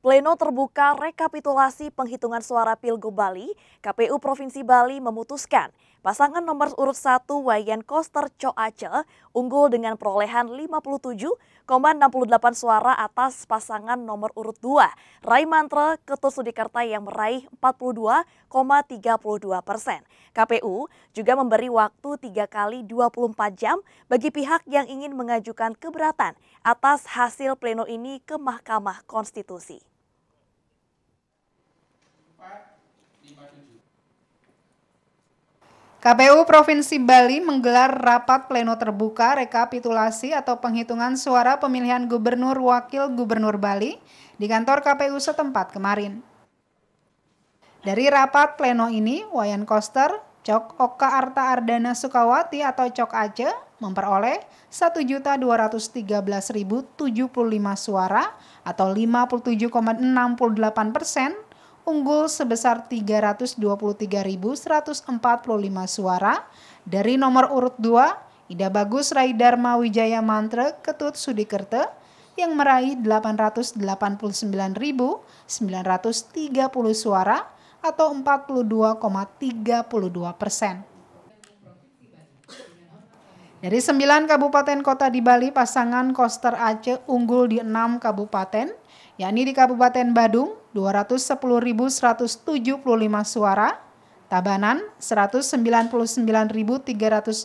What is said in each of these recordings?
Pleno terbuka rekapitulasi penghitungan suara Pilgub Bali, KPU Provinsi Bali memutuskan Pasangan nomor urut 1 Wayan Koster Aceh unggul dengan perolehan 57,68 suara atas pasangan nomor urut 2 Rai Mantra Ketut Sudikarta yang meraih 42,32 persen. KPU juga memberi waktu 3 kali 24 jam bagi pihak yang ingin mengajukan keberatan atas hasil pleno ini ke Mahkamah Konstitusi. KPU Provinsi Bali menggelar rapat pleno terbuka rekapitulasi atau penghitungan suara pemilihan gubernur wakil gubernur Bali di kantor KPU setempat kemarin. Dari rapat pleno ini, Wayan Koster, Cok Oka Arta Ardana Sukawati atau Cok Aceh memperoleh 1.213.075 suara atau 57,68 persen unggul sebesar 323.145 suara dari nomor urut 2 Ida Bagus Rai Dharma Wijaya Mantra Ketut Sudikerte yang meraih 889.930 suara atau 42,32 persen. Dari sembilan kabupaten kota di Bali, pasangan Koster Aceh unggul di enam kabupaten, yakni di Kabupaten Badung 210.175 suara, Tabanan 199.384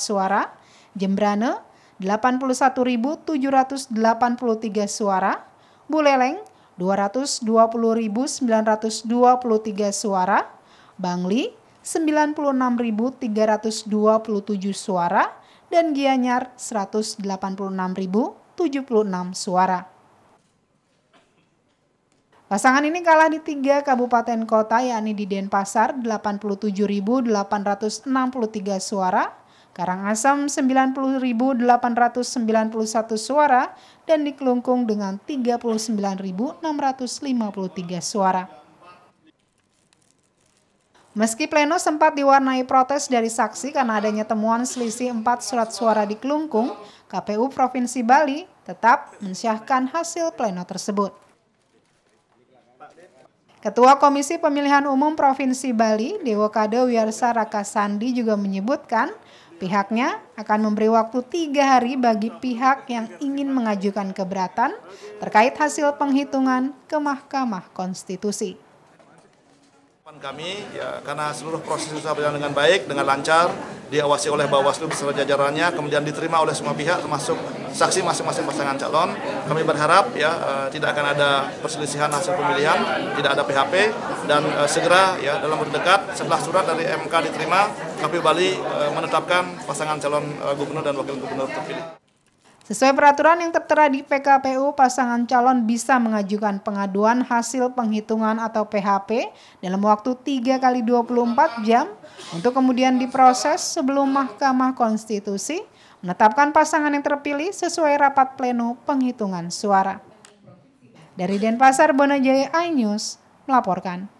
suara, Jembrane 81.783 suara, Buleleng 220.923 suara, Bangli 96.327 suara dan Gianyar 186.076 suara. Pasangan ini kalah di tiga kabupaten kota yakni di Denpasar 87.863 suara, Karangasem 90.891 suara, dan di Kelungkung dengan 39.653 suara. Meski pleno sempat diwarnai protes dari saksi karena adanya temuan selisih empat surat suara di Kelungkung, KPU Provinsi Bali tetap mensyahkan hasil pleno tersebut. Ketua Komisi Pemilihan Umum Provinsi Bali, Dewo Kade Raka Sandi juga menyebutkan pihaknya akan memberi waktu tiga hari bagi pihak yang ingin mengajukan keberatan terkait hasil penghitungan ke Mahkamah Konstitusi. Harapan kami ya, karena seluruh proses sudah berjalan dengan baik, dengan lancar, diawasi oleh Bawaslu beserta jajarannya, kemudian diterima oleh semua pihak termasuk saksi masing-masing pasangan calon. Kami berharap ya uh, tidak akan ada perselisihan hasil pemilihan, tidak ada PHP dan uh, segera ya dalam waktu dekat setelah surat dari MK diterima, kami Bali uh, menetapkan pasangan calon uh, gubernur dan wakil gubernur terpilih. Sesuai peraturan yang tertera di PKPU, pasangan calon bisa mengajukan pengaduan hasil penghitungan atau PHP dalam waktu 3 kali 24 jam untuk kemudian diproses sebelum Mahkamah Konstitusi menetapkan pasangan yang terpilih sesuai rapat pleno penghitungan suara. Dari Denpasar, Bonajaya iNews melaporkan.